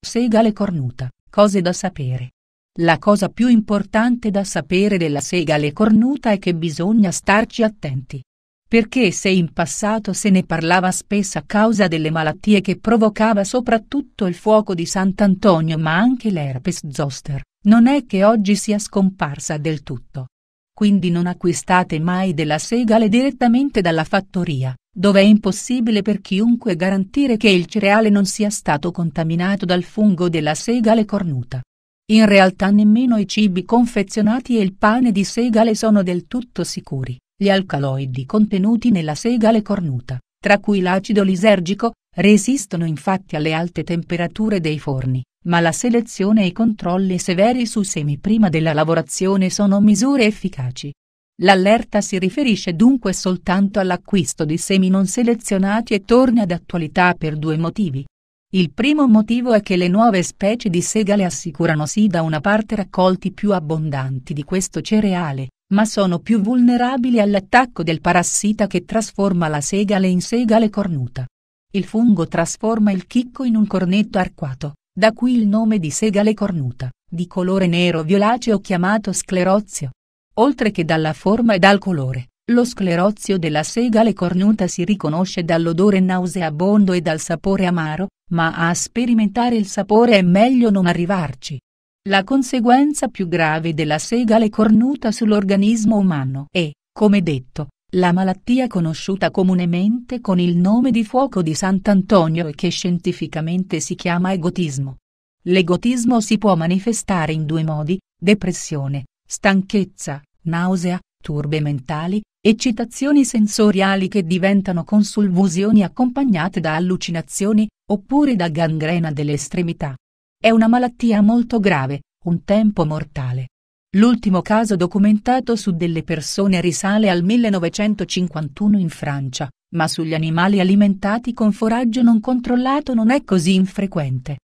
Segale cornuta, cose da sapere. La cosa più importante da sapere della segale cornuta è che bisogna starci attenti. Perché se in passato se ne parlava spesso a causa delle malattie che provocava soprattutto il fuoco di Sant'Antonio ma anche l'herpes zoster, non è che oggi sia scomparsa del tutto. Quindi non acquistate mai della segale direttamente dalla fattoria, dove è impossibile per chiunque garantire che il cereale non sia stato contaminato dal fungo della segale cornuta. In realtà nemmeno i cibi confezionati e il pane di segale sono del tutto sicuri. Gli alcaloidi contenuti nella segale cornuta, tra cui l'acido lisergico, resistono infatti alle alte temperature dei forni, ma la selezione e i controlli severi sui semi prima della lavorazione sono misure efficaci. L'allerta si riferisce dunque soltanto all'acquisto di semi non selezionati e torna ad attualità per due motivi. Il primo motivo è che le nuove specie di segale assicurano sì da una parte raccolti più abbondanti di questo cereale, ma sono più vulnerabili all'attacco del parassita che trasforma la segale in segale cornuta. Il fungo trasforma il chicco in un cornetto arcuato, da cui il nome di segale cornuta, di colore nero violaceo chiamato sclerozio oltre che dalla forma e dal colore. Lo sclerozio della segale cornuta si riconosce dall'odore nauseabondo e dal sapore amaro, ma a sperimentare il sapore è meglio non arrivarci. La conseguenza più grave della segale cornuta sull'organismo umano è, come detto, la malattia conosciuta comunemente con il nome di fuoco di Sant'Antonio e che scientificamente si chiama egotismo. L'egotismo si può manifestare in due modi, depressione, stanchezza, nausea, turbe mentali, eccitazioni sensoriali che diventano consulvusioni accompagnate da allucinazioni, oppure da gangrena delle estremità. È una malattia molto grave, un tempo mortale. L'ultimo caso documentato su delle persone risale al 1951 in Francia, ma sugli animali alimentati con foraggio non controllato non è così infrequente.